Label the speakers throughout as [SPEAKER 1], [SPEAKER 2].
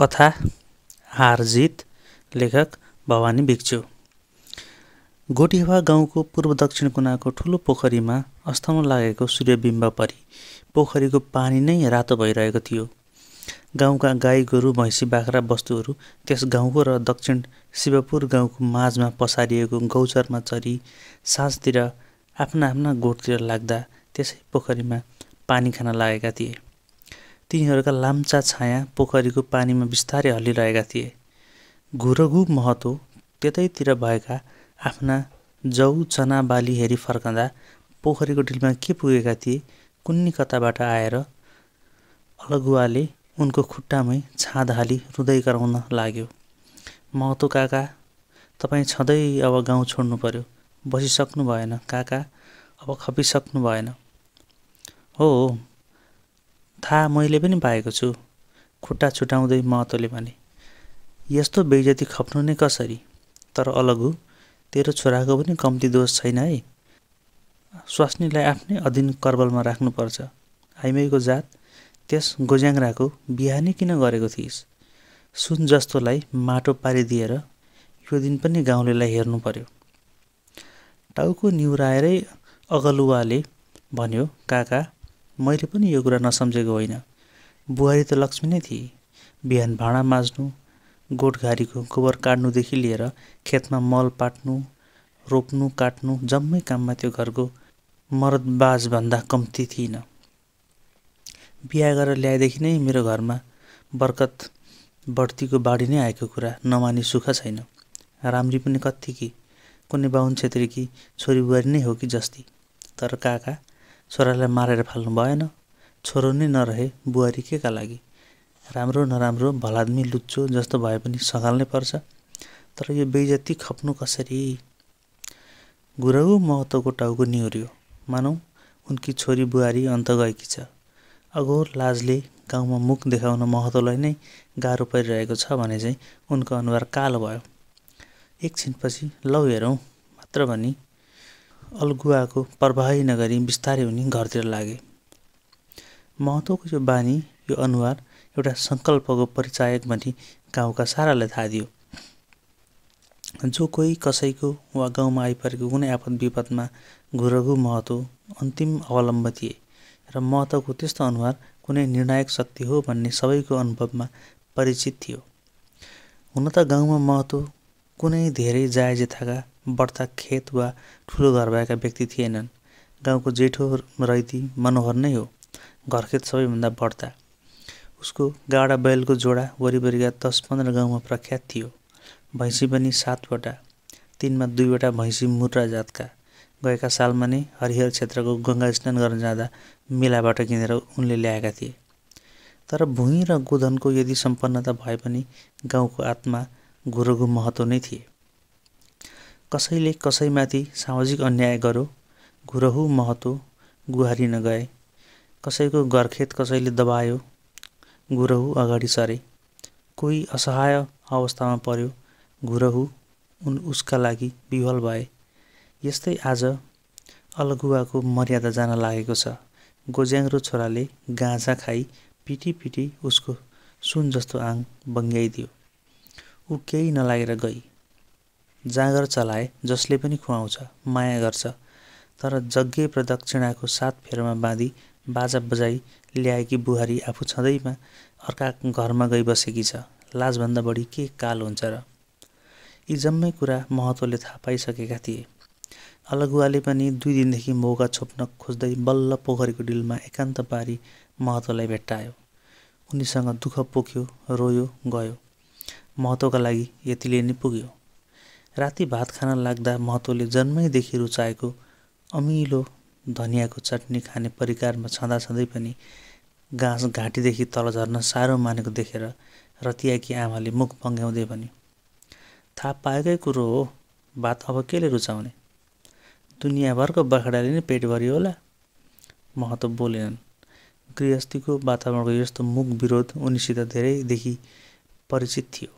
[SPEAKER 1] कथा हारजित लेखक भवानी भिक्षु गोटिहवा गाउँको पूर्व दक्षिण कुनाको ठुलो पोखरीमा अस्थमा लागेको सूर्यबिम्ब परि पोखरीको पानी नै रातो भइरहेको थियो गाउँका गाई गोरु भैँसी बाख्रा वस्तुहरू त्यस गाउँको र दक्षिण शिवपुर गाउँको माझमा पसारिएको गौचरमा चरी साँझतिर आफ्ना आफ्ना गोठतिर लाग्दा त्यसै पोखरीमा पानी खान लागेका थिए तिनीहरूका लाम्चा छाया पोखरीको पानीमा बिस्तारै हल्लिरहेका थिए घुरघु महतो त्यतैतिर भएका आफ्ना जौ चना बाली हेरी फर्कँदा पोखरीको ढिलमा के पुगेका थिए कुन्नी कताबाट आएर अलगुवाले उनको खुट्टामै छाँद हाली रुँदै गराउन लाग्यो महतो काका तपाईँ छँदै अब गाउँ छोड्नु पर्यो बसिसक्नु भएन काका अब खपिसक्नु भएन हो थाहा मैले पनि पाएको छु खुट्टा छुटाउँदै महतोले भने यस्तो बेजती खप्नु नै कसरी तर अलगु तेरो छोराको पनि कम्ती दोष छैन है स्वास्नीलाई आफ्नै अधीन करबलमा राख्नुपर्छ हाइमेको जात त्यस गोज्याङ्राको बिहानै किन गरेको थिइस् सुन जस्तोलाई माटो पारिदिएर यो दिन पनि गाउँलेलाई हेर्नु पर्यो टाउको निहुराएरै अगलुवाले भन्यो काका मैले पनि यो कुरा नसम्झेको होइन बुहारी त लक्ष्मी नै थिए बिहान भाँडा माझ्नु गोठघारीको गोबर काट्नुदेखि लिएर खेतमा मल पाट्नु रोप्नु काट्नु जम्मै काममा त्यो घरको मरदबाजभन्दा कम्ती थिइनँ बिहा गरेर ल्याएदेखि नै मेरो घरमा बर्कत बढ्तीको बाढी नै आएको कुरा नमानी सुख छैन राम्री पनि कत्ति कि कुनै बाहुन छेत्री कि छोरी बुहारी नै हो कि जस्ती तर काका छोरालाई मारेर फाल्नु भएन छोरो नै नरहे बुहारी के का लागि राम्रो नराम्रो भलादमी लुच्चो जस्तो भए पनि सघाल्नै पर्छ तर यो बेजती खप्नु कसरी गुरु महत्त्वको टाउको निहोरियो मानौ उनकी छोरी बुहारी अन्त गएकी छ अघोर लाजले गाउँमा मुख देखाउन महत्त्वलाई नै गाह्रो परिरहेको छ भने चाहिँ उनको अनुहार कालो भयो एकछिनपछि लौ हेरौँ मात्र भनी अलगुवाको प्रवाही नगरी बिस्तारै उनी घरतिर लागे महत्त्वको यो बानी यो अनुहार एउटा सङ्कल्पको परिचायक भनी गाउँका सारालाई थाहा दियो जो कोही कसैको वा गाउँमा आइपरेको कुनै आपद विपदमा घुरघु महत्त्व अन्तिम अवलम्ब थिए र महत्त्वको त्यस्तो अनुहार कुनै निर्णायक शक्ति हो भन्ने सबैको अनुभवमा परिचित थियो हुन त गाउँमा महत्त्व कुनै धेरै जायजेथाका बढ्ता खेत वा ठुलो घर भएका व्यक्ति थिएनन् गाउँको जेठो रैती मनोहर नै हो घरखेत सबैभन्दा बढ्ता उसको गाडा बैलको जोडा वरिपरिका दस पन्ध्र गाउँमा प्रख्यात थियो भैँसी पनि सातवटा तिनमा दुईवटा भैँसी मुर्रा जातका गएका सालमा नै हरिहर क्षेत्रको गङ्गा स्नान गर्न जाँदा मेलाबाट किनेर उनले ल्याएका थिए तर भुइँ र गोधनको यदि सम्पन्नता भए पनि गाउँको आत्मा गुरुको महत्त्व नै थिए कसैले कसैमाथि सामाजिक अन्याय गर्यो गुरहु महत्त्व गुहारी नगए कसैको घरखेत कसैले दबायो गुरहु अगाडि सरे कोही असहाय अवस्थामा पर्यो गुरहु उन उसका लागि विफल भए यस्तै आज अलगुवाको मर्यादा जान लागेको छ गोज्याङ्रो छोराले गाँजा खाई पिटी पिटी उसको सुन जस्तो आङ बङ्ग्याइदियो ऊ केही नलागेर गई जाँगर चलाए जसले पनि खुवाउँछ माया गर्छ तर जग्गे प्रदक्षिणाको सात फेरमा बाँधी बाजा बजाई ल्याएकी बुहारी आफू छँदैमा अर्का घरमा गई बसेकी छ लाजभन्दा बढी के काल हुन्छ र यी जम्मै कुरा महत्वले थाहा पाइसकेका थिए अलगुवाले पनि दुई दिनदेखि मौका छोप्न खोज्दै बल्ल पोखरीको डिलमा एकान्त पारी महत्वलाई भेट्टायो उनीसँग दुःख पोख्यो रोयो गयो महतोका लागि यतिले नै पुग्यो राति भात खान लाग्दा महतोले जन्मैदेखि रुचाएको अमिलो धनियाँको चटनी खाने परिकारमा छँदा छँदै पनि घाँस घाँटीदेखि तल झर्न साह्रो मानेको देखेर रतियाकी आमाले मुख पङ्ग्याउँदै भन्यो थाहा पाएकै कुरो हो भात अब केले रुचाउने दुनियाँभरको बखडाले नै पेट भरियो होला महतो बोलेनन् गृहस्थीको वातावरणको यस्तो मुख विरोध उनीसित धेरैदेखि परिचित थियो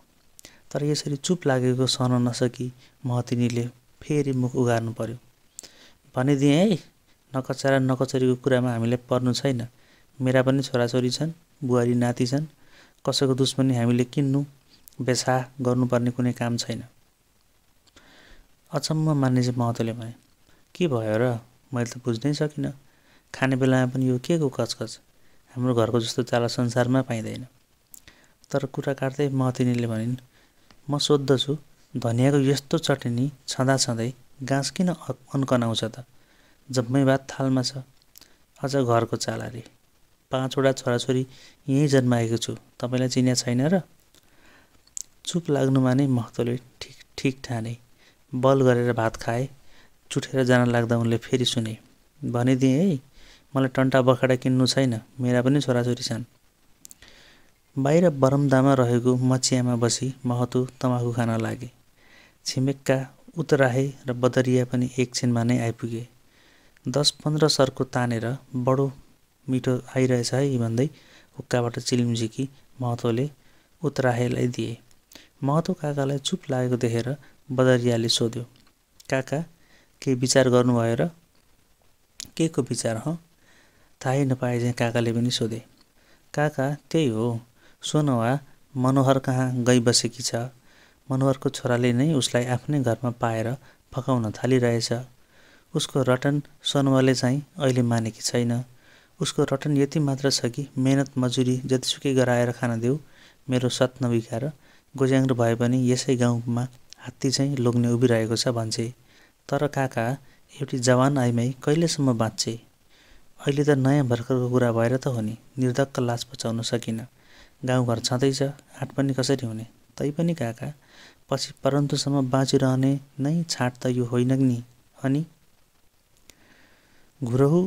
[SPEAKER 1] तर यसरी चुप लागेको सहन नसकी महतिनीले फेरि मुख उघार्नु पर्यो भनिदिएँ है नकचरा नकचरीको कुरामा हामीलाई पर्नु छैन मेरा पनि छोराछोरी छन् बुहारी नाति छन् कसैको दुश्मनी हामीले किन्नु बेसा गर्नुपर्ने कुनै काम छैन अचम्म मान्ने चाहिँ महतोले भने के भयो र मैले त बुझ्नै सकिनँ खाने बेलामा पनि यो के को कचकच हाम्रो घरको जस्तो चाला संसारमा पाइँदैन तर कुरा काट्दै महतिनीले भनिन् म सोद्धछु धनियाँको यस्तो चटनी छँदा छँदै गाँस किन अन्कनाउँछ त जम्मै भात थालमा छ अझ घरको चालाले पाँचवटा छोराछोरी यहीँ जन्माएको छु तपाईँलाई चिन्या छैन र चुप लाग्नुमा नै महत्त्वले ठिक ठिक ठाने बल गरेर भात खाए चुठेर जान लाग्दा उनले फेरि सुने भनिदिएँ है मलाई टन्टा बखाडा किन्नु छैन मेरा पनि छोराछोरी छन् बाहिर बरम्दामा रहेको मचियामा बसी महतो तमाखु खान लागे छिमेकका उतराहे र बदरिया पनि एकछिनमा नै आइपुगे दस पन्ध्र सरको तानेर बडो मिठो आइरहेछ है भन्दै हुक्काबाट चिलिम्झिकी महतोले उतराहेलाई दिए महतो काकालाई चुप लागेको देखेर बदरियाले सोध्यो काका के विचार गर्नुभयो र के को विचार हँ थाहै नपाए चाहिँ काकाले पनि सोधे काका त्यही हो सुनवा मनोहर कहाँ गइबसेकी छ मनोहरको छोराले नै उसलाई आफ्नै घरमा पाएर फकाउन थालिरहेछ उसको रटन सोनवाले चाहिँ अहिले मानेकी छैन उसको रटन यति मात्र छ कि मेहनत मजुरी जतिसुकै गराएर खान देऊ मेरो सत नबिकाएर गोज्याङ्रो भए पनि यसै गाउँमा हात्ती चाहिँ लोग्ने उभिरहेको छ भन्छे तर काका एउटी जवान आइमाई कहिलेसम्म बाँच्छे अहिले त नयाँ भर्खरको कुरा भएर त हो नि निर्धक्क लाज बचाउन सकिनँ गाउँघर छँदैछ हाट पनि कसरी हुने तैपनि काका पछि परन्तुसम्म बाँचिरहने नै छाँट त यो होइन नि अनि घुरहु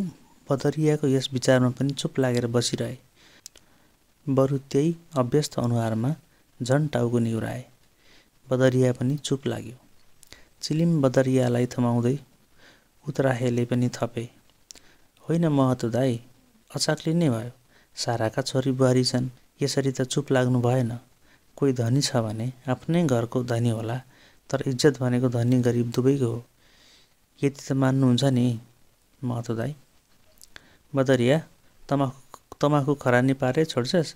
[SPEAKER 1] बदरियाको यस विचारमा पनि चुप लागेर बसिरहे बरु त्यही अभ्यस्त अनुहारमा झन् टाउको निहुराए बदरिया पनि चुप लाग्यो चिलिम बदरियालाई थमाउँदै उतराहेले पनि थपे होइन महत्त्व दाई अचाक्ले नै भयो साराका छोरी बुहारी छन् यसरी त चुप लाग्नु भएन कोही धनी छ भने आफ्नै घरको धनी होला तर इज्जत भनेको धनी गरिब दुवैको हो यति त मान्नुहुन्छ नि महतो दाई बदरिया तमाखु तमाखु खरानी पारे छोड्छस्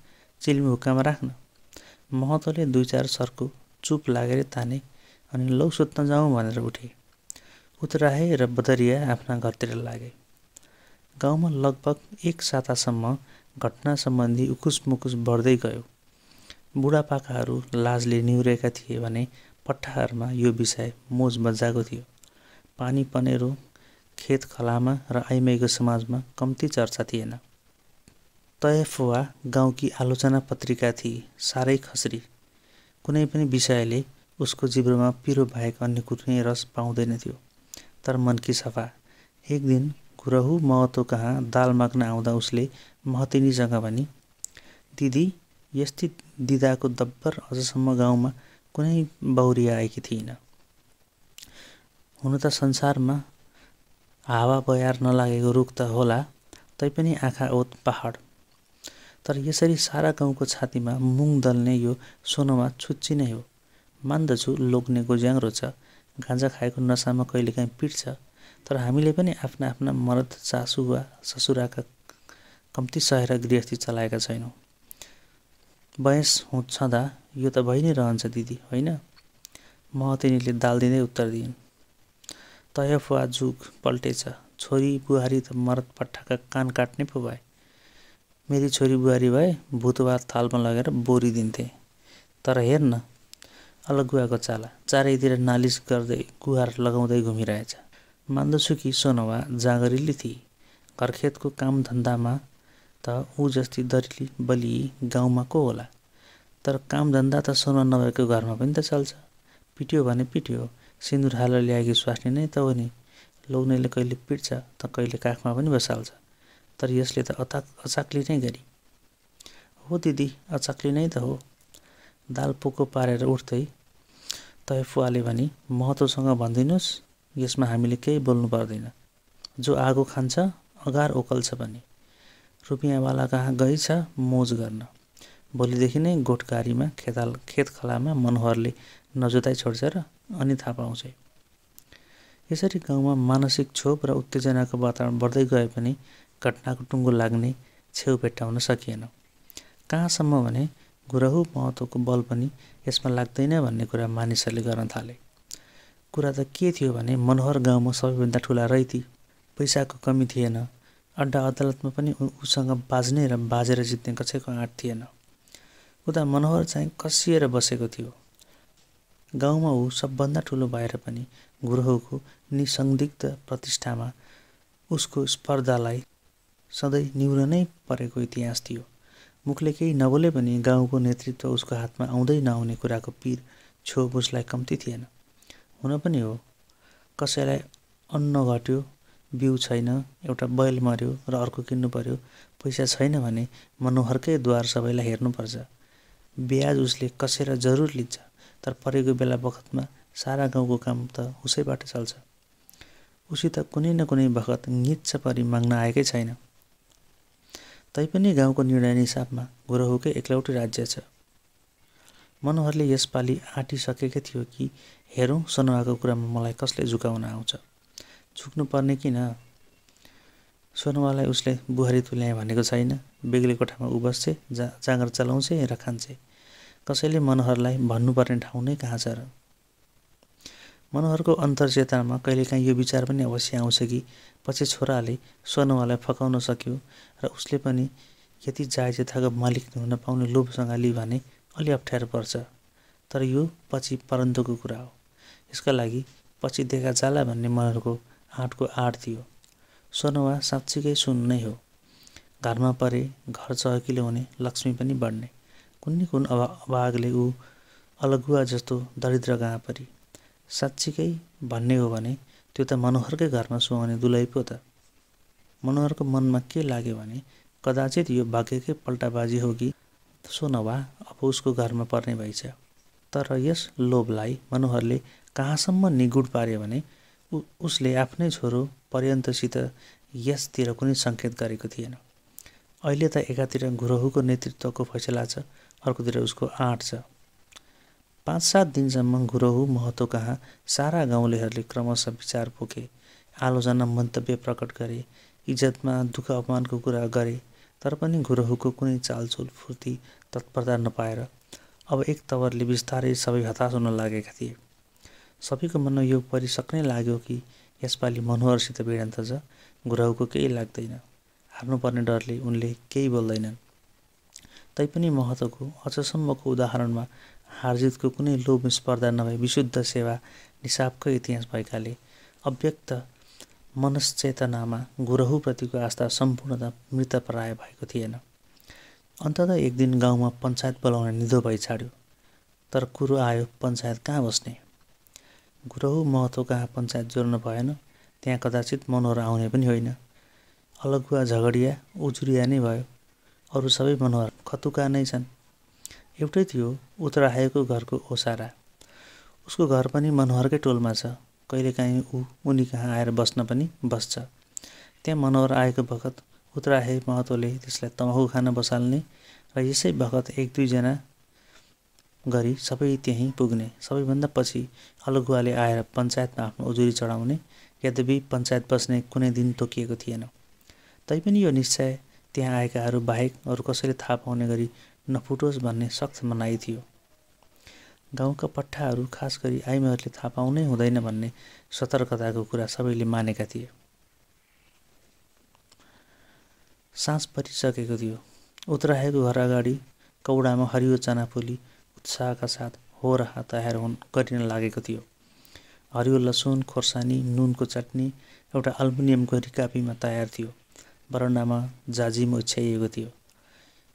[SPEAKER 1] चिल्मी हुक्कामा राख्न महतोले दुई चार सर्को चुप लागेर ताने अनि लौ सुत्न जाउँ भनेर उठे उत्राए र बदरिया आफ्ना घरतिर लागे गाउँमा लगभग एक सातासम्म घटना सम्बन्धी उकुस मुकुस बढ्दै गयो बुढापाकाहरू लाजले निहुरेका थिए भने पट्टाहरूमा यो विषय मोज मजाको थियो पानी पनेरो खेत खलामा र आइमाईको समाजमा कम्ती चर्चा थिएन तयफुवा गाउँकी आलोचना पत्रिका थिए साह्रै खस्री कुनै पनि विषयले उसको जिब्रोमा पिरो बाहेक अन्य कुनै रस पाउँदैन थियो तर मनकी सफा एक दिन गुरहु महतो कहाँ दाल माग्न आउँदा उसले महतिनीसँग भने दिदी यस्तै दिदाको दब्बर अझसम्म गाउँमा कुनै बौरी आएकी थिइनँ हुन त संसारमा हावा बयार नलागेको रुख त होला तैपनि आँखा ओत पहाड तर यसरी सारा गाउँको छातीमा मुङ दल्ने यो सोनोमा छुच्ची नै हो मान्दछु लोग्ने ज्याङ्रो छ गाँजा खाएको नसामा कहिलेकाहीँ पिट्छ तर हामीले पनि आफ्ना आफ्ना मरद सासु वा ससुराका कम्ती सहेर गृहस्थी चलाएका छैनौँ बयस छँदा यो त भइ नै रहन्छ दिदी होइन म तिनीहरूले दाल दिँदै उत्तर दिइन् तय फुवा जुग पल्टेछ छोरी बुहारी त मरत पट्टाका कान काट्ने पो भए मेरी छोरी बुहारी भए भूतभात थालमा लगेर बोरी दिन्थे तर हेर्न अलगुवाको चाला चारैतिर नालिस गर्दै गुहार लगाउँदै घुमिरहेछ मान्दछु कि सोनवा जाँगरिली थिए घरखेतको कामधन्दामा त ऊ जस्ती दरिली बलि गाउँमा को होला तर कामधन्दा त सुन नभएको घरमा पनि त चल्छ पिट्यो भने पिट्यो सिन्दुर हालेर ल्याएको स्वास्नी नै त हो नि लोग्नेले कहिले पिट्छ त कहिले काखमा पनि बसाल्छ तर यसले त अता अचाक्ली नै गरी हो दिदी अचाक्ली नै त हो दाल पोको पारेर उठ्दै फुवाले भने महत्त्वसँग भनिदिनुहोस् यसमा हामीले केही बोल्नु पर्दैन जो आगो खान्छ अगार ओकल्छ भने रुपियाँवाला कहाँ गई छ मोज गर्न भोलिदेखि नै गोठकारीमा खेताल खेत खलामा मनोहरले नजुताइ छोड्छ र अनि थाहा पाउँछ यसरी गाउँमा मानसिक क्षोभ र उत्तेजनाको वातावरण बढ्दै गए पनि घटनाको टुङ्गो लाग्ने छेउ भेट्टाउन सकिएन कहाँसम्म भने गुरहु महत्त्वको बल पनि यसमा लाग्दैन भन्ने कुरा मानिसहरूले गर्न थाले कुरा त के थियो भने मनोहर गाउँमा सबैभन्दा ठुला रैती पैसाको कमी थिएन अड्डा अदालतमा पनि उसँग बाज्ने र बाजेर जित्ने कसैको आँट थिएन उता मनोहर चाहिँ कसिएर बसेको थियो गाउँमा ऊ सबभन्दा ठुलो भएर पनि गुरुहको निसन्दिग्ध प्रतिष्ठामा उसको स्पर्धालाई सधैँ निहुर नै परेको इतिहास थियो मुखले केही नबोले पनि गाउँको नेतृत्व उसको हातमा आउँदै नआउने कुराको पिर छो उसलाई कम्ती थिएन हुन पनि हो कसैलाई अन्न घट्यो बिउ छैन एउटा बैल मऱ्यो र अर्को किन्नु पर्यो पैसा छैन भने मनोहरकै द्वार सबैलाई हेर्नुपर्छ ब्याज उसले कसेर जरुर लिन्छ तर परेको बेला बखतमा सारा गाउँको काम त उसैबाट चल्छ उसित कुनै न कुनै बखत निच्छ परि माग्न आएकै छैन तैपनि गाउँको निर्णय हिसाबमा गोरहुकै एकलौटी राज्य छ मनोहरले यसपालि आँटिसकेकै थियो कि हेरौँ सनुवाको कुरामा मलाई कसले झुकाउन आउँछ झुक्नु पर्ने किन सोनवालाई उसले बुहारी तुल्याए भनेको छैन बेग्लै कोठामा उबस्छे जा जाँगर चलाउँछे र खान्छे कसैले मनोहरलाई भन्नुपर्ने ठाउँ नै कहाँ छ र मनोहरको अन्तर्चेतनामा कहिलेकाहीँ यो विचार पनि अवश्य आउँछ कि पछि छोराले सोनवालाई फकाउन सक्यो र उसले पनि यति जायजथाको मालिक हुन पाउने लोभसँग लियो भने अलि अप्ठ्यारो पर्छ तर यो पछि परन्तुको कुरा हो यसका लागि पछि देखा जाला भन्ने मनहरूको आठको आठ थियो सोनवा साँच्चीकै सुन नै हो घरमा परे घर चहकिलो हुने लक्ष्मी पनि बढ्ने कुन्नी कुन अभा अभागले ऊ अलगुवा जस्तो दरिद्र गाँ परि साँच्चीकै भन्ने हो भने त्यो त मनोहरकै घरमा सुहाउने दुलै पो त मनोहरको मनमा के लाग्यो भने कदाचित यो भाग्यकै पल्टाबाजी हो कि सोनवा अब उसको घरमा पर्ने भइसक्यो तर यस लोभलाई मनोहरले कहाँसम्म निगुड पार्यो भने उसले आफ्नै छोरो पर्यन्तसित यसतिर कुनै सङ्केत गरेको थिएन अहिले त एकातिर गुरुहुको नेतृत्वको फैसला छ अर्कोतिर उसको आँट छ पाँच सात दिनसम्म गुरुहु महतो कहाँ सारा गाउँलेहरूले क्रमशः विचार पोखे आलोचना मन्तव्य प्रकट गरे इज्जतमा दुःख अपमानको कुरा गरे तर पनि गुरुहुको कुनै चालचुल फुर्ती तत्परता नपाएर अब एक तवरले बिस्तारै सबै हताश हुन लागेका थिए सबैको मनमा यो परिसक्नै लाग्यो कि यसपालि मनोहरसित भिडन्त छ गुराउको केही लाग्दैन हार्नुपर्ने डरले उनले केही बोल्दैनन् तैपनि महत्त्वको अझसम्मको उदाहरणमा हारजितको कुनै लोभ स्पर्धा नभई विशुद्ध सेवा निसाबको इतिहास भएकाले अव्यक्त मनश्चेतनामा गुरहुप्रतिको आस्था सम्पूर्णता मृतप्राय भएको थिएन अन्तत एक दिन गाउँमा पञ्चायत बोलाउन निधो भइछाड्यो तर कुरो आयो पञ्चायत कहाँ बस्ने गुरौँ महत्त्व कहाँ पञ्चायत जोड्न भएन त्यहाँ कदाचित मनोहर आउने पनि होइन अलगुवा झगडिया उजुरिया नै भयो अरू सबै मनोहर खतुका नै छन् एउटै थियो उतराएको घरको ओसारा उसको घर पनि मनोहरकै टोलमा छ कहिलेकाहीँ ऊ उनी कहाँ आएर बस्न पनि बस्छ त्यहाँ मनोहर आएको बखत उतराहे महत्त्वले त्यसलाई तमाखु खान बसाल्ने र यसै बखत एक दुईजना गरी सबै त्यहीँ पुग्ने सबैभन्दा पछि अलगुवाले आएर पञ्चायतमा आफ्नो उजुरी चढाउने यद्यपि पञ्चायत बस्ने कुनै दिन तोकिएको थिएन तैपनि यो निश्चय त्यहाँ आएकाहरू बाहेक अरू कसैले थाहा पाउने गरी नफुटोस् भन्ने सक्त मनाइ थियो गाउँका पट्टाहरू खास गरी आइमाहरूले थाहा पाउनै हुँदैन भन्ने सतर्कताको कुरा सबैले मानेका थिए सास परिसकेको थियो उत्राएको घर अगाडि कौडामा हरियो चनापोली उत्साहका साथ हो राह तयार हुन् गरिन लागेको थियो हरियो लसुन खोर्सानी नुनको चटनी एउटा अल्मुनियमको रिकापीमा तयार थियो बरन्डामा जाजिम ओछ्याइएको थियो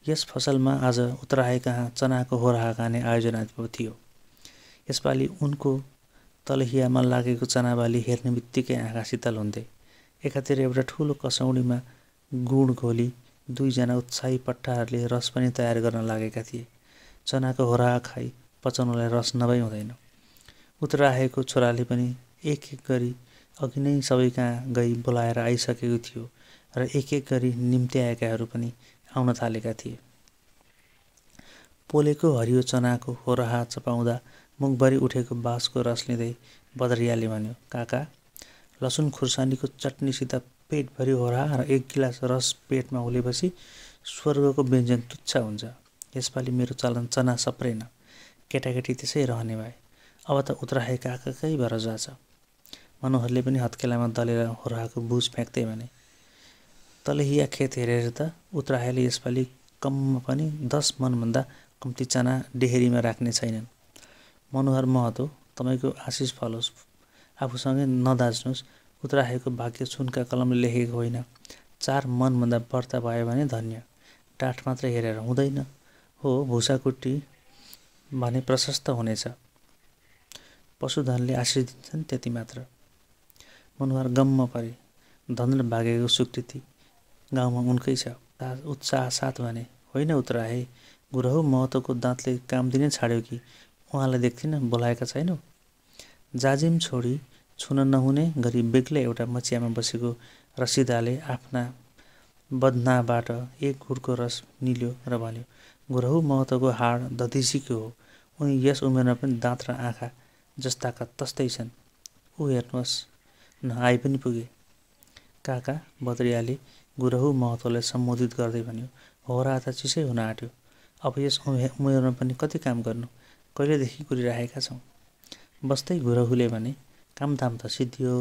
[SPEAKER 1] यस फसलमा आज उत्तराए कहाँ चनाको होराहा खाने आयोजना थियो यसपालि उनको तलहियामा लागेको चनाबाली हेर्ने बित्तिकै आँखा शीतल हुन्थे एकातिर एउटा ठुलो कसौडीमा गुड घोली दुईजना उत्साही पट्टाहरूले रस पनि तयार गर्न लागेका थिए चनाको होरा खाई पचाउनलाई रस नभई हुँदैन उत्र आएको छोराले पनि एक एक गरी अघि नै सबै कहाँ गई बोलाएर आइसकेको थियो र एक एक गरी निम्ति आएकाहरू पनि आउन थालेका थिए पोलेको हरियो चनाको होराहा चपाउँदा मुखभरि उठेको बाँसको रस लिँदै बदरियाले भन्यो काका लसुन खुर्सानीको चटनीसित पेटभरि होरा र एक गिलास रस पेटमा उलेपछि स्वर्गको व्यञ्जन तुच्छ हुन्छ यसपालि मेरो चलन चना सप्रेन केटाकेटी त्यसै रहने भए अब त उत्राएका आकाकै भएर जाछ मनोहरले पनि हत्केलामा दलेर होराको बुझ फ्याँक्थे भने तलहिया खेत हेरेर त उत्राहेले यसपालि कममा पनि दस मनभन्दा कम्ती चना डेहेरीमा राख्ने छैनन् मनोहर महतो तपाईँको आशिष फलोस् आफूसँगै नदाज्नुहोस् उत्राहेको भाग्य सुनका कलमले लेखेको होइन चार मनभन्दा बढ्ता भयो भने धन्य टाठ मात्र हेरेर हुँदैन हो भुसाकुटी भने प्रशस्त हुनेछ पशुधनले आशीष दिन्छन् त्यति मात्र मनुहार गम्म परे धन भागेको स्वीकृति गाउँमा उनकै छ उत्साह साथ भने होइन है गुरु महत्त्वको दाँतले काम दिने छाड्यो कि उहाँलाई देख्थिन बोलाएका छैनौ जाजिम छोडी छुन नहुने गरी बेग्लै एउटा मचियामा बसेको रसिदाले आफ्ना बदनाबाट एक गुडको रस निल्यो र भन्यो घुरौँ महत्त्वको हाड दधिसीको हो उनी यस उमेरमा पनि दाँत र आँखा जस्ताका तस्तै छन् ऊ हेर्नुहोस् न आइ पनि पुगे काका बद्रियाले गुरहु महत्त्वलाई सम्बोधित गर्दै भन्यो हो रात चिसै हुन आँट्यो अब यस उमेरमा पनि कति काम गर्नु कहिलेदेखि गरिराखेका छौँ बस्दै गुरहुले भने कामधाम त सिद्धियो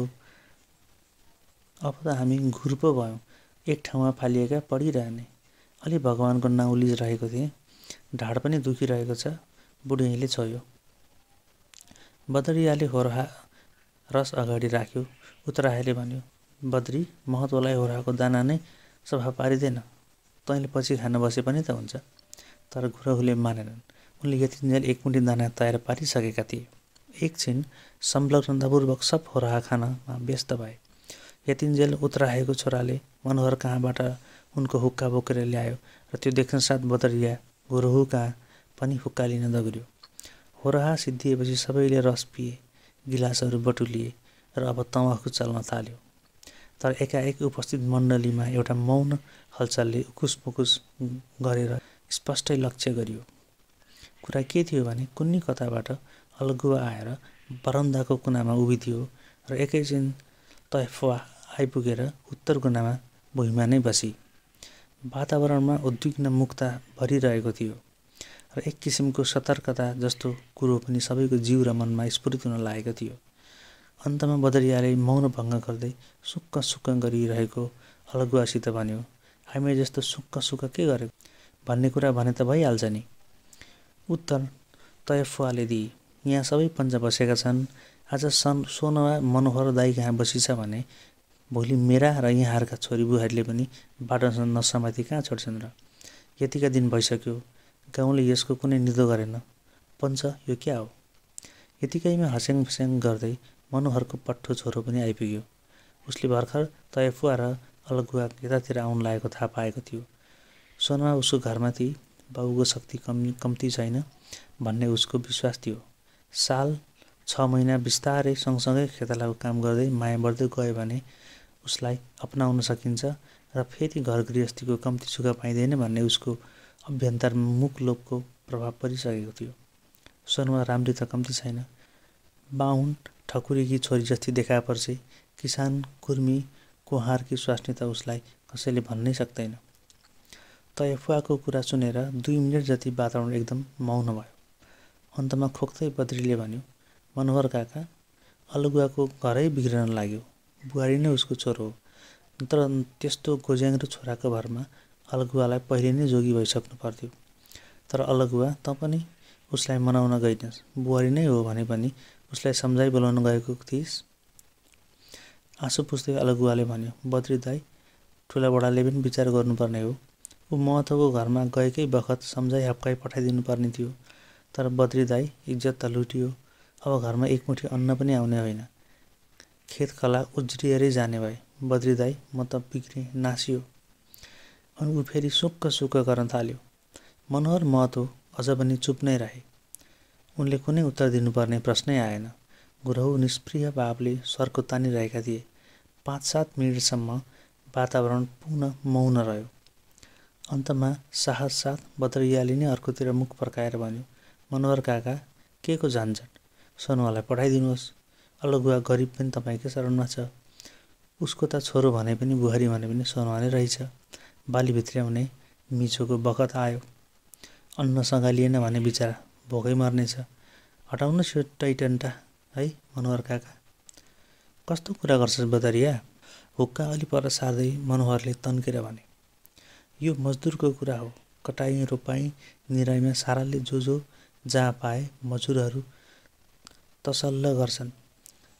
[SPEAKER 1] अब त हामी घुर पो भयौँ एक ठाउँमा फालिएका पढिरहने अलि भगवान्को नाउँ लिइरहेको थिएँ ढाड पनि दुखिरहेको छ बुढीले छोयो बदरियाले होरहा रस अगाडि राख्यो उत्तरायले भन्यो बद्री महत्त्वलाई होराको दाना नै सफा पारिँदैन तैँले पछि खान बसे पनि त हुन्छ तर गुरुहरूले मानेनन् उनले यतिन्जेल एक मुठी दाना तयार पारिसकेका थिए एकछिन संलग्नतापूर्वक सब होराहा खानामा व्यस्त भए यतिन्जेल उत्राएको छोराले मनोहर कहाँबाट उनको हुक्का बोकेर ल्यायो र त्यो देख्न साथ बदरिया हुरहुका पनि हुक्का लिन दगुर्यो होरहा सिद्धिएपछि सबैले रस पिए गिलासहरू बटुलिए र अब तमाखु चल्न थाल्यो तर एकाएक उपस्थित मण्डलीमा एउटा मौन हलचलले उकुस मुकुस गरेर स्पष्टै लक्ष्य गरियो कुरा के थियो भने कुन्नी कथाबाट अलगुवा आएर बरन्दाको कुनामा उभिदियो र एकैछिन तयफवा आइपुगेर उत्तर कुनामा भुइँमा नै बसी वातावरणमा मुक्ता भरिरहेको थियो र एक किसिमको सतर्कता जस्तो कुरो पनि सबैको जिउ र मनमा स्फुरित हुन लागेको थियो अन्तमा बदरियाले मौन मौनभङ्ग गर्दै सुक्क सुक्क गरिरहेको अलगुवासित भन्यो हामी जस्तो सुक्क सुक्क के गरेको भन्ने कुरा भने त भइहाल्छ नि उत्तर तयफुवाले दिए यहाँ सबै पन्जा बसेका छन् आज सन सोनमा मनोहर दाई कहाँ बसी छ भने भोलि मेरा र यहाँहरूका छोरीबुहारीले पनि बाटोसँग नसमाथि कहाँ छोड्छन् र यतिका दिन भइसक्यो गाउँले यसको कुनै निदो गरेन पञ्च यो क्या हो यतिकैमा हस्याङ फस्याङ गर्दै मनोहरको पट्ठो छोरो पनि आइपुग्यो उसले भर्खर तयफुवा र अलगुवा यतातिर आउन लागेको थाहा पाएको थियो सोनमा उसको घरमाथि बाबुको शक्ति कमी कम्ती छैन भन्ने उसको विश्वास थियो साल छ महिना बिस्तारै सँगसँगै खेतालाको काम गर्दै माया बढ्दै गयो भने उसलाई अपनाउन सकिन्छ र फेरि घर गृहस्थीको कम्ती सुख पाइँदैन भन्ने उसको अभ्यन्तर मुख लोभको प्रभाव परिसकेको थियो स्वरमा राम्री त कम्ती छैन बाहुन ठकुरीकी छोरी जस्तै देखा पर्छ किसान कुर्मी कोहारकी स्वास्नी त उसलाई कसैले भन्नै सक्दैन तयफुवाको कुरा सुनेर दुई मिनट जति वातावरण एकदम मौन भयो अन्तमा खोक्दै बद्रीले भन्यो मनोहर काका अलगुवाको घरै बिग्रन लाग्यो बुहारी नै उसको छोरो हो तर त्यस्तो गोज्याङ र छोराको भरमा अलगुवालाई पहिले नै जोगी भइसक्नु पर्थ्यो तर अलगुवा त पनि उसलाई मनाउन गइनस् बुहारी नै हो भने पनि उसलाई सम्झाइ बोलाउन गएको थिइस् आँसु पुस्दै अलगुवाले भन्यो बद्री दाई ठुला बडाले पनि विचार गर्नुपर्ने हो ऊ महत्त्वको घरमा गएकै बखत सम्झाइ हप्काइ पठाइदिनु पर्ने थियो तर बद्री दाई इज्जत त लुटियो अब घरमा एकमुठी अन्न पनि आउने होइन खेतखला उज्रिएरै जाने भए बद्री दाई म त बिग्रेँ नासियो अनि ऊ फेरि सुक्क सुक्क गर्न थाल्यो मनोहर महतो अझ पनि चुप नै रहे उनले कुनै उत्तर दिनुपर्ने प्रश्नै आएन गुरु निष्प्रिय भावले सर्को तानिरहेका थिए पाँच सात मिनटसम्म वातावरण पुनः मौन रह्यो अन्तमा साहस साथ बदरियाले नै अर्कोतिर मुख फर्काएर भन्यो मनोहर काका के को झन्झट सोनुवालाई पठाइदिनुहोस् अलगुवा गरिब पनि तपाईँकै शरणमा छ उसको त छोरो भने पनि बुहारी भने पनि सोनमा नै रहेछ बालीभित्र हुने मिचोको बखत आयो अन्न सँगालिएन भने बिचरा भोकै मर्नेछ हटाउनुहोस् यो टैटन्टा है मनोहर काका कस्तो कुरा गर्छस् बदरिया हुक्का अलि पर सार्दै मनोहरले तन्केर भने यो मजदुरको कुरा हो कटाई रोपाई निराइमा साराले जो जो जहाँ पाए मजुरहरू तसल्ल गर्छन्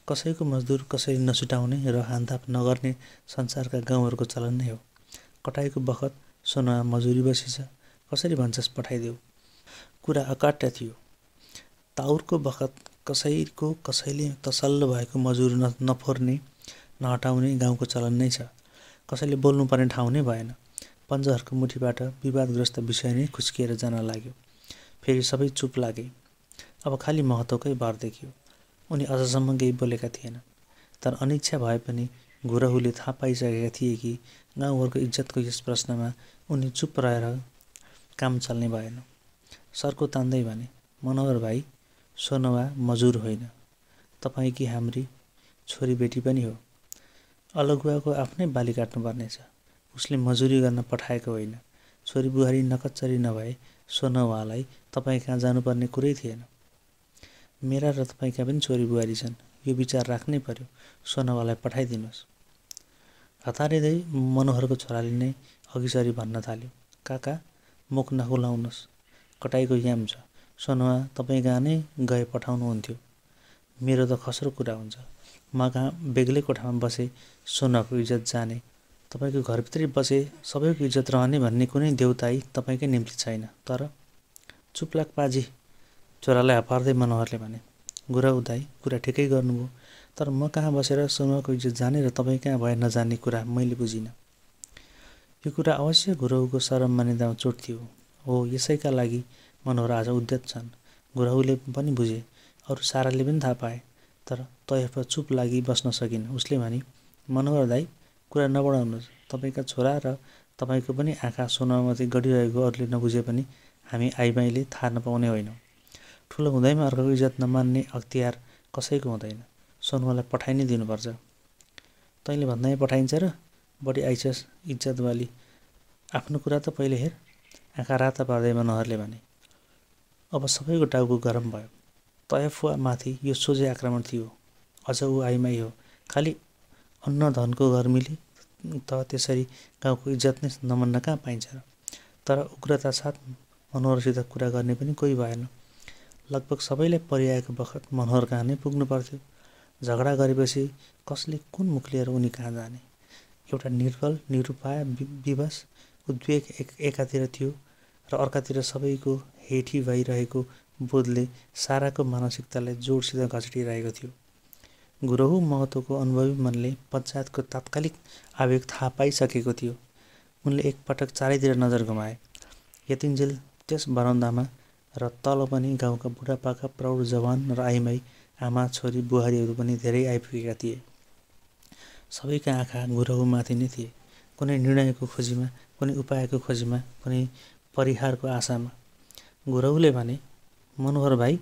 [SPEAKER 1] कसैको मजदुर कसैले नसुटाउने र हानथाप नगर्ने संसारका गाउँहरूको चलन नै हो कटाइको बखत सोनामा मजुरी बसेछ कसरी भन्छस् पठाइदेऊ कुरा अकाट्य थियो ताउरको बखत कसैको कसैले तसल्ल भएको मजुर न नफोर्ने नहटाउने गाउँको चलन नै छ कसैले बोल्नुपर्ने ठाउँ नै भएन पन्जहरूको मुठीबाट विवादग्रस्त विषय नै खुस्किएर जान लाग्यो फेरि सबै चुप लागे अब खालि महत्त्वकै भर देखियो उनी अझसम्म केही बोलेका थिएनन् तर अनिच्छा भए पनि घुरहुले थाहा पाइसकेका थिए कि गाउँहरूको इज्जतको यस प्रश्नमा उनी चुप रहेर काम चल्ने भएन सरको तान्दै भने मनोहर भाइ सोनवा मजुर होइन तपाईँ कि हाम्री छोरीबेटी पनि हो अलगुवाको आफ्नै बाली काट्नुपर्नेछ उसले मजुरी गर्न पठाएको होइन छोरी बुहारी नकच्चरी नभए सोनवालाई तपाईँ कहाँ जानुपर्ने कुरै थिएन मेरा र तपाईँका पनि छोरी बुहारी छन् यो विचार राख्नै पर्यो सोनावालाई पठाइदिनुहोस् हतारिँदै मनोहरको छोराले नै अघिसरी भन्न थाल्यो काका मुख नहुलाउनुहोस् कटाइको याम छ सोनवा तपाईँ कहाँ नै गए पठाउनुहुन्थ्यो मेरो त खस्रो कुरा हुन्छ म कहाँ बेग्लै कोठामा बसे सोनवाको इज्जत जाने तपाईँको घरभित्रै बसे सबैको इज्जत रहने भन्ने कुनै देउताई तपाईँकै निम्ति छैन तर चुप्लाक पाजी छोरालाई हपार्दै मनोहरले भने गुरा उदाई कुरा ठिकै गर्नुभयो तर म कहाँ बसेर सुनको इज्जत जाने र तपाईँ कहाँ भए नजाने कुरा मैले बुझिनँ यो कुरा अवश्य गुरुको शरम मानिँदा चोट थियो हो यसैका लागि मनोहर आज उद्यत छन् गुरुले पनि बुझे अरू साराले पनि थाहा पाए तर तयर्फ चुप लागि बस्न सकिन उसले भने मनोहर दाई कुरा नबढाउनुहोस् तपाईँका छोरा र तपाईँको पनि आँखा सोनामाथि गढिरहेको अरूले नबुझे पनि हामी आइमाईले थाहा नपाउने होइनौँ ठुलो हुँदैमा अर्काको इज्जत नमान्ने अख्तियार कसैको हुँदैन सोनुवालाई पठाइ नै दिनुपर्छ तैँले भन्दै पठाइन्छ र बढी इज्जत इज्जतवाली आफ्नो कुरा त पहिले हेर आँखा राता पार्दै मनोहरले भने अब सबैको टाउको गरम भयो फुवा माथि यो सोझै आक्रमण थियो अझ ऊ आइमाई हो खालि अन्न धनको गर्मीले त त्यसरी गाउँको इज्जत नै नमन्न कहाँ पाइन्छ र तर उग्रता साथ मनोहरसित कुरा गर्ने पनि कोही भएन लगभग सबैले परिआएको बखत मनोहर कहाँ नै पुग्नु पर्थ्यो झगडा गरेपछि कसले कुन मुख लिएर उनी कहाँ जाने एउटा निर्बल निरुपाय विवश उद्वेग एक एकातिर थियो र अर्कातिर सबैको हेठी भइरहेको बोधले साराको मानसिकतालाई जोडसित घचटिरहेको थियो गुरुहु महत्त्वको अनुभवी मनले पञ्चायतको तात्कालिक आवेग थाहा पाइसकेको थियो उनले एकपटक चारैतिर नजर गुमाए यतिन्जेल त्यस बरन्दामा र तल पनि गाउँका बुढापाका प्रौढ जवान र आइमाई आमा छोरी बुहारीहरू पनि धेरै आइपुगेका थिए सबैका आँखा गुरहुमाथि नै थिए कुनै निर्णयको खोजीमा कुनै उपायको खोजीमा कुनै परिहारको आशामा गुरौले भने मनोहर भाइ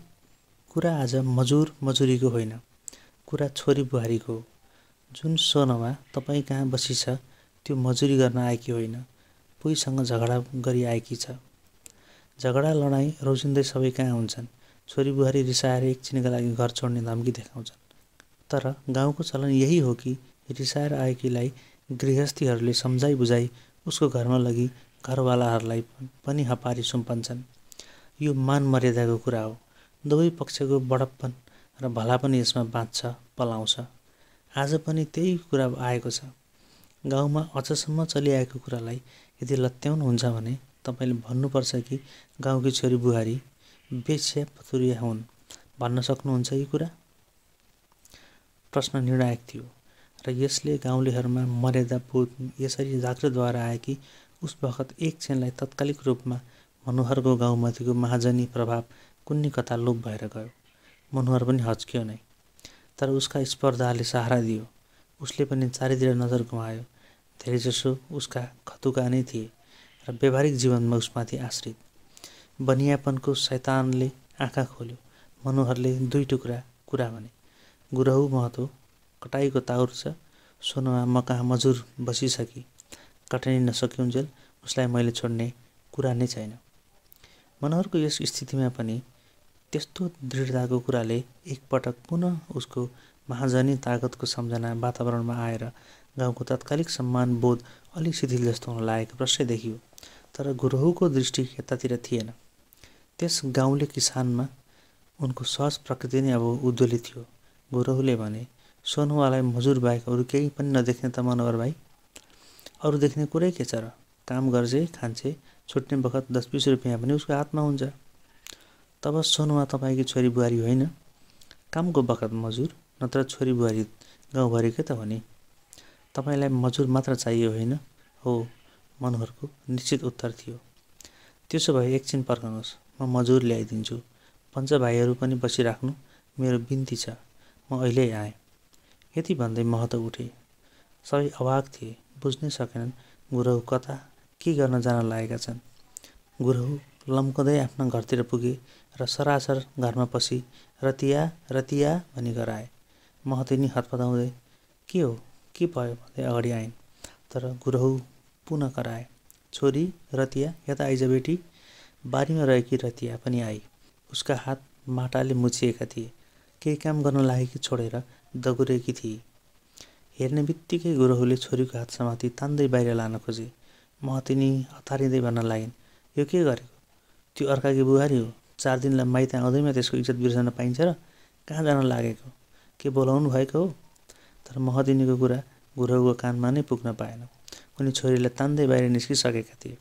[SPEAKER 1] कुरा आज मजुर मजुरीको होइन कुरा छोरी बुहारीको हो जुन सोनामा तपाईँ कहाँ बसी छ त्यो मजुरी गर्न आएकी होइन पुईसँग झगडा गरी आएकी छ झगडा लडाइँ रौसिँदै सबै कहाँ हुन्छन् छोरी बुहारी रिसाएर एकछिनका लागि घर छोड्ने धम्की देखाउँछन् तर गाउँको चलन यही हो कि रिसाएर आएकीलाई गृहस्थीहरूले सम्झाइ बुझाइ उसको घरमा लगी घरवालाहरूलाई पनि हपारी सुम्पन्छन् यो मान मर्यादाको कुरा हो दुवै पक्षको बडप्पन र भला पनि यसमा बाँच्छ पलाउँछ आज पनि त्यही कुरा आएको छ गाउँमा अझसम्म चलिआएको कुरालाई यदि लत्याउनुहुन्छ भने तपाईँले भन्नुपर्छ कि गाउँकी छोरी बुहारी बेस्या पथुरिया हुन् भन्न सक्नुहुन्छ यो कुरा प्रश्न निर्णायक थियो र यसले गाउँलेहरूमा मर्यादा बोध यसरी जागृत भएर आयो कि उस बखत क्षणलाई तत्कालिक रूपमा मनोहरको गाउँमाथिको महाजनी प्रभाव कुन्नी कता लोप भएर गयो मनोहर पनि हच्कियो नै तर उसका स्पर्धाले सहारा दियो उसले पनि चारैतिर नजर गुमायो धेरैजसो उसका खतुका नै थिए व्यावहारिक जीवनमा उसमाथि आश्रित बनियापनको शैतानले आँखा खोल्यो मनोहरले दुई टुक्रा कुरा भने गुरहु महतो कटाइको ताउर छ सोनमा मका मजुर बसिसके कटाइ नसक्युन्जेल उसलाई मैले छोड्ने कुरा नै छैन मनोहरको यस स्थितिमा पनि त्यस्तो दृढताको कुराले एकपटक पुनः उसको महाजनी तागतको सम्झना वातावरणमा आएर गाउँको तत्कालिक सम्मान बोध अलिक शिथिल जस्तो हुन लागेको प्रश्न देखियो तर गुरुहुको दृष्टि यतातिर थिएन त्यस गाउँले किसानमा उनको सहज प्रकृति नै अब उद्वलित थियो गुरुहुले भने सोनुवालाई मजुर बाहेक अरू केही पनि नदेख्ने त मनोहर भाइ अरू देख्ने कुरै के छ र काम गर्छे खान्छे छुट्ने बखत दस बिस रुपियाँ पनि उसको हातमा हुन्छ तब सोनुवा तपाईँकी छोरी बुहारी होइन कामको बखत मजुर नत्र छोरी बुहारी गाउँभरिकै त हो नि तपाईँलाई मजुर मात्र चाहियो होइन हो मनोहरको निश्चित उत्तर थियो त्यसो भए एकछिन पर्खनुहोस् म मजुर ल्याइदिन्छु पञ्च भाइहरू पनि बसिराख्नु मेरो बिन्ती छ म अहिले आएँ यति भन्दै महत्त्व उठे सबै अभाग थिए बुझ्नै सकेनन् गुरु कता के गर्न जान लागेका छन् गुरु लम्कँदै आफ्ना घरतिर पुगे र सरासर घरमा पसी रतिया रतिया भनी कराए महतिनी नि हतपताउँदै के हो के भयो भन्दै अगाडि आइन् तर गुरु पुनः कराए छोरी रतिया यता आइज बेटी बारीमा रहेकी रतिया पनि आई उसका हात माटाले मुछिएका थिए केही काम गर्न लागेकी छोडेर दगुरेकी थिए हेर्ने बित्तिकै गुरुहरूले छोरीको हात समाति तान्दै बाहिर लान खोजे म तिनी हतारिँदै भन्न लागिन् यो के गरेको त्यो अर्काकी बुहारी हो चार दिनलाई माइत आउँदैमा त्यसको इज्जत बिर्सन पाइन्छ र कहाँ जान लागेको के बोलाउनु भएको हो तर महदिनीको कुरा गुरुको कानमा नै पुग्न पाएन उनी छोरीलाई तान्दै बाहिर निस्किसकेका थिए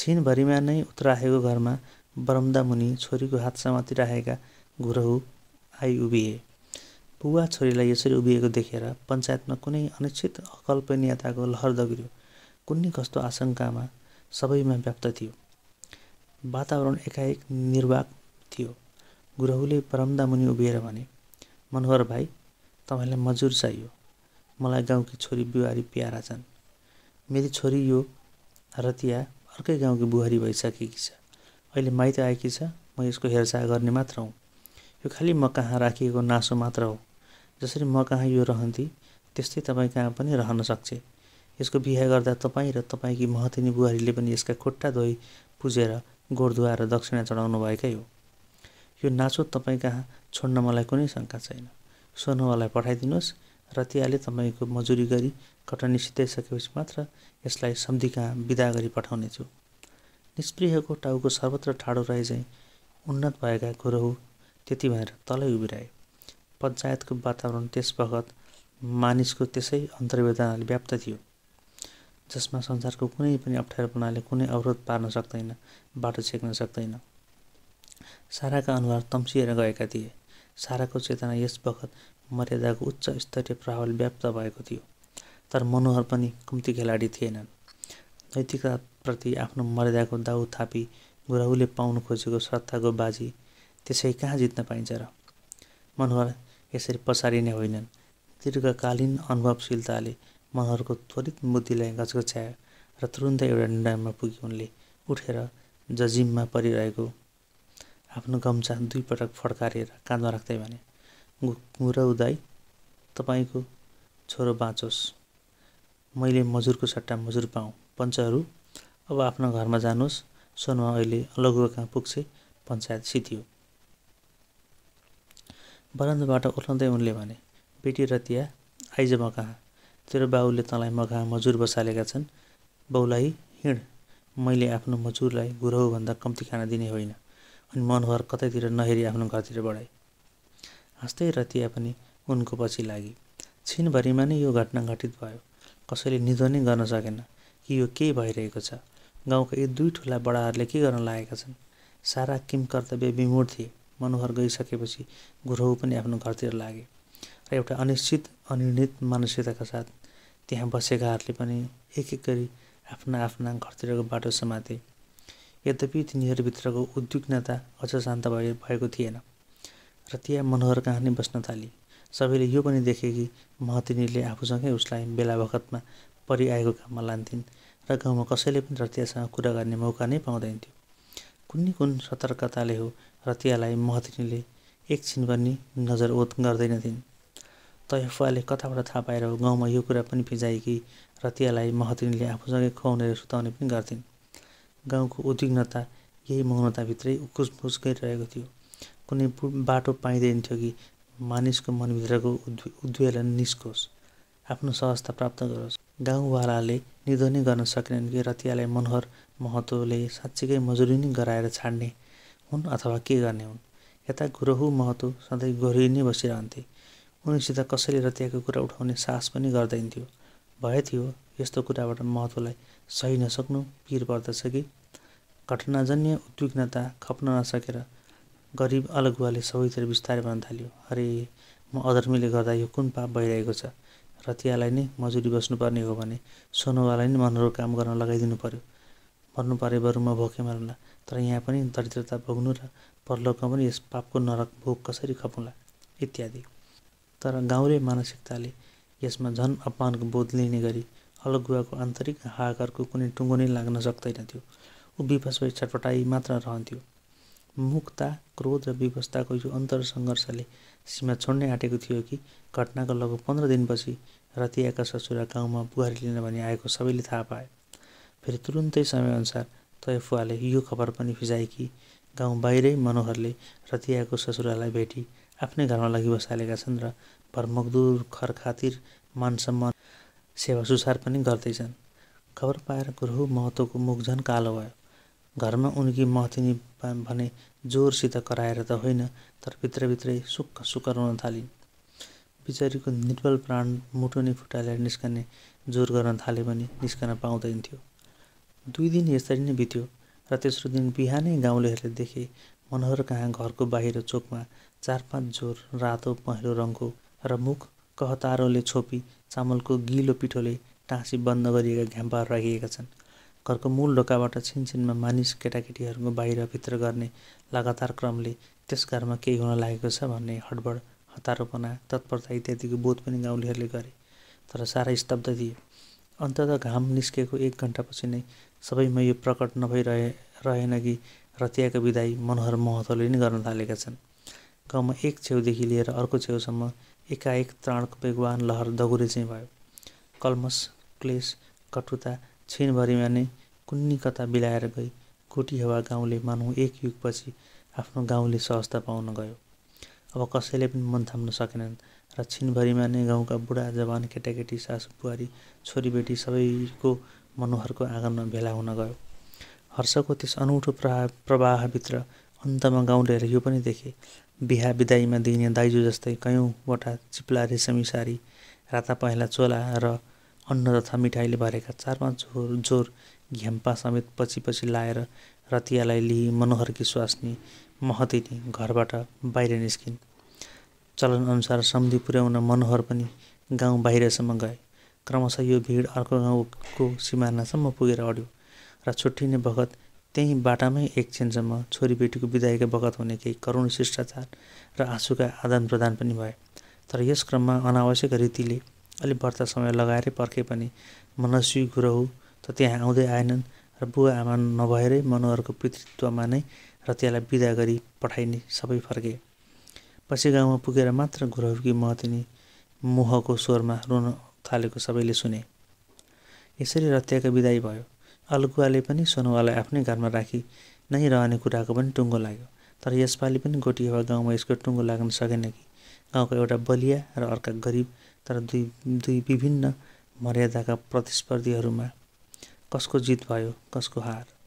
[SPEAKER 1] छिनभरिमा नै उत्राखेको घरमा बरम्दा मुनि छोरीको हात समातिराखेका घुरहु आई उभिए बुवा छोरीलाई यसरी उभिएको देखेर पञ्चायतमा कुनै अनिश्चित अकल्पनीयताको लहर दग्रियो कुनै कस्तो आशंकामा सबैमा व्याप्त थियो वातावरण एकाएक निर्वाक थियो गुरुहुले परमदा मुनि उभिएर भने मनोहर भाइ तपाईँलाई मजुर चाहियो मलाई गाउँकी छोरी बिहारी प्यारा छन् मेरो छोरी यो रतिया अर्कै गाउँकी बुहारी भइसकेकी छ अहिले माइत आएकी छ म यसको हेरचाह गर्ने मात्र हुँ यो खालि म कहाँ राखिएको नासो मात्र हो जसरी म कहाँ यो रहन्थे त्यस्तै तपाईँ कहाँ पनि रहन सक्छ यसको बिहा गर्दा तपाईँ र तपाईँकी महतिनी बुहारीले पनि यसका खुट्टा धोइ पुजेर गोडधुवा र दक्षिणा चढाउनु भएकै हो यो नाचो तपाईँ कहाँ छोड्न मलाई कुनै शङ्का छैन सोनुवालाई पठाइदिनुहोस् र त्यहाँले तपाईँको मजुरी गरी कटनी सिद्धाइसकेपछि मात्र यसलाई सम्धिका विदा गरी पठाउनेछु निष्प्रियको टाउको सर्वत्र ठाडो चाहिँ उन्नत भएका गुरहु त्यति भएर तलै उभिरहे पञ्चायतको वातावरण त्यस बखत मानिसको त्यसै अन्तर्वेदनाले व्याप्त थियो जसमा संसारको कुनै पनि अप्ठ्यारोपनाले कुनै अवरोध पार्न सक्दैन बाटो छेक्न सक्दैन साराका अनुहार तम्सिएर गएका थिए साराको चेतना यस बखत मर्यादाको उच्च स्तरीय प्रभाव व्याप्त भएको थियो तर मनोहर पनि कम्ती खेलाडी थिएनन् नैतिकताप्रति आफ्नो मर्यादाको दाउ थापी गुराउले पाउनु खोजेको सत्ताको बाजी त्यसै कहाँ जित्न पाइन्छ र मनोहर यसरी पसारिने होइनन् दीर्घकालीन अनुभवशीलताले मनोहरको त्वरित बुद्धिलाई गचगछ्यायो र तुरुन्तै एउटा निर्णयमा पुगी उनले उठेर जजिममा परिरहेको आफ्नो गम्छा दुईपटक फड्काएर काँधमा राख्दै भने घुँराउदाइ तपाईँको छोरो बाँचोस् मैले मजुरको सट्टा मजुर पाऊँ पञ्चहरू अब आफ्नो घरमा जानुहोस् सोनमा अहिले अलगुवा कहाँ पुग्छे पञ्चायत सितियो बरन्दबाट ओर्लाउँदै उनले भने बेटी रतिया आइज म कहाँ तेरो बाबुले तँलाई म कहाँ मजुर बसालेका छन् बाउलाई हिँड मैले आफ्नो मजुरलाई गुरौभन्दा कम्ती खाना दिने होइन अनि मनभर कतैतिर नहेरी आफ्नो घरतिर बढाएँ हाँस्दै रतिया पनि उनको पछि लागे छिनभरिमा नै यो घटना घटित भयो कसैले निधो नै गर्न सकेन कि यो के भइरहेको छ गाउँका यी दुई ठुला बडाहरूले के गर्न लागेका छन् सारा किम कर्तव्य विमूढ थिए मनोहर गइसकेपछि गुरु पनि आफ्नो घरतिर लागे र एउटा अनिश्चित अनिर्णित मानसिकताका साथ त्यहाँ बसेकाहरूले पनि एक एक गरी आफ्ना आफ्ना घरतिरको बाटो समाते यद्यपि तिनीहरूभित्रको उद्विग्नता अझ शान्त भए भएको थिएन र त्यहाँ मनोहर कहाँ बस्न थाली सबैले यो पनि देखे कि महतिनीले आफूसँगै उसलाई बेला बखतमा परिआएको काममा लान्थिन् र गाउँमा कसैले पनि रतियासँग कुरा गर्ने मौका नै पाउँदैन थियो कुनै कुन सतर्कताले हो रतियालाई महतिनीले एकछिन पनि नजर ओत गर्दैनथिन् तयफुवाले कताबाट थाहा पाएर गाउँमा यो कुरा पनि फिजाए कि रतियालाई महतिनीले आफूसँगै खुवाउने र सुताउने पनि गर्थिन् गाउँको उद्विग्नता यही मौनताभित्रै उकुसमुस गरिरहेको थियो कुनै बाटो पाइँदैन थियो कि मानिसको मनभित्रको उद्वे उद्वेलन निस्कोस् आफ्नो सहजता प्राप्त गरोस् गाउँवालाले निधनै गर्न सकेनन् कि रतियालाई मनोहर महतोले साँच्चीकै मजुरी नै गराएर छाड्ने हुन् अथवा के गर्ने हुन् यता गुरहु महतो सधैँ गोरी नै बसिरहन्थे उनीसित कसैले रतियाको कुरा उठाउने साहस पनि गर्दैन थियो भए थियो यस्तो कुराबाट महत्त्वलाई सही नसक्नु पिर पर्दछ कि घटनाजन्य उद्विग्नता खप्न नसकेर गरिब अलगुवाले सबैतिर बिस्तारै भन्न थाल्यो अरे म अधर्मीले गर्दा यो कुन पाप भइरहेको छ रतियालाई नै मजुरी बस्नुपर्ने हो भने सोनोवालाई नै मनोरो काम गर्न लगाइदिनु पर्यो भन्नु पर्यो बरु म भोकै मरौँला तर यहाँ पनि दरिद्रता भोग्नु र परलोकमा पनि यस पापको नरक भोग कसरी खपुला इत्यादि तर गाउँले मानसिकताले यसमा झन अपमानको बोध लिने गरी अलगुवाको आन्तरिक हाहाकारको कुनै टुङ्गो नै लाग्न सक्दैन थियो ऊ विपस भई छटपटाई मात्र रहन्थ्यो मुक्ता क्रोध र विवशताको यो अन्तर सङ्घर्षले सीमा छोड्नै आँटेको थियो कि घटनाको लगभग पन्ध्र दिनपछि रतियाका ससुरा गाउँमा बुहारी लिन भनी आएको सबैले थाहा पाए फेरि तुरुन्तै समयअनुसार तयफुवाले यो खबर पनि फिजाए कि गाउँ बाहिरै मनोहरले रतियाको ससुरालाई भेटी आफ्नै घरमा लागि बसालेका छन् र भरमकदुर खरखातिर मानसम्मान सेवा सुसार पनि गर्दैछन् खबर पाएर गुरु महत्त्वको मुख झन् कालो भयो घरमा उनकी महतिनी भने जोरसित कराएर त होइन तर भित्रभित्रै सुक्ख सुक्क रोउन थालिन् बिचारीको निर्बल प्राण मुटु नै फुटालेर निस्कने जोर गर्न थाले भने निस्कन पाउँदैन थियो दुई दिन यसरी नै बित्यो र तेस्रो दिन बिहानै गाउँलेहरूले देखे मनोहर कहाँ घरको बाहिर चोकमा चार पाँच जोर रातो पहेँलो रङको र मुख कहतारोले छोपी चामलको गिलो पिठोले टाँसी बन्द गरिएका घ्याम्पाहरू राखिएका छन् घरको मूल ढोकाबाट छिनछिनमा मानिस केटाकेटीहरूको भित्र गर्ने लगातार क्रमले त्यस घरमा केही हुन लागेको छ भन्ने हडबड हतारोपना तत्परता इत्यादिको बोध पनि गाउँलेहरूले गरे तर सारा स्तब्ध थिए अन्तत घाम निस्केको एक घन्टापछि नै सबैमा यो प्रकट नभइरहे रहेन कि रतियाको विदाई मनोहर महतोले नै गर्न थालेका छन् गाउँमा एक छेउदेखि लिएर अर्को छेउसम्म एकाएक त्राणको बेगवान लहर दगुरे चाहिँ भयो कलमस क्लेस कटुता छिनभरिमा नै कुन्नी कता बिलाएर गई कोटी हेवा गाउँले मानौँ एक युगपछि आफ्नो गाउँले सहजता पाउन गयो अब कसैले पनि मन थाम्न सकेनन् र छिनभरिमा नै गाउँका बुढा जवान केटाकेटी सासु बुहारी छोरीबेटी सबैको मनोहरको आँगनमा भेला हुन गयो हर्षको त्यस अनौठो प्रभा प्रवाहभित्र अन्तमा गाउँलेहरू यो पनि देखे बिहा बिदाईमा दिइने दाइजो जस्तै कयौँवटा चिप्ला रेशमी सारी राता पहेँला चोला र अन्न तथा मिठाईले भरेका चार पाँच जोर जोर घेम्पा समेत पछि पछि लाएर रतियालाई लिई मनोहरकी स्वास्नी महतिनी घरबाट बाहिर निस्किन् चलनअनुसार सम्धि पुर्याउन मनोहर पनि गाउँ बाहिरसम्म गए क्रमशः यो भिड अर्को गाउँको सिमानासम्म पुगेर अड्यो र छुट्टिने बखत त्यही बाटामै एकछिनसम्म छोरीबेटीको विदायका बखत हुने केही करुण शिष्टाचार र आँसुका आदान प्रदान पनि भए तर यस क्रममा अनावश्यक रीतिले अलिक बढ्ता समय लगाएरै पर्खे पनि मनस्वी गुरु त त्यहाँ आउँदै आएनन् र बुवा आमा नभएरै मनोहरको पितृत्वमा नै र त्यसलाई विदा गरी पठाइने सबै फर्के पछि गाउँमा पुगेर मात्र घुरौकी महतिनी मोहको स्वरमा रुन थालेको सबैले सुने यसरी रत्याको विदाई भयो अलगुवाले पनि सोनुवालाई आफ्नै घरमा राखी नै रहने कुराको पनि टुङ्गो लाग्यो तर यसपालि पनि गोटिएवा गाउँमा यसको टुङ्गो लाग्न सकेन कि गाउँको एउटा बलिया र अर्का गरिब तर दुई दुई विभिन्न मर्यादाका प्रतिस्पर्धीहरूमा कसको जित भयो कसको हार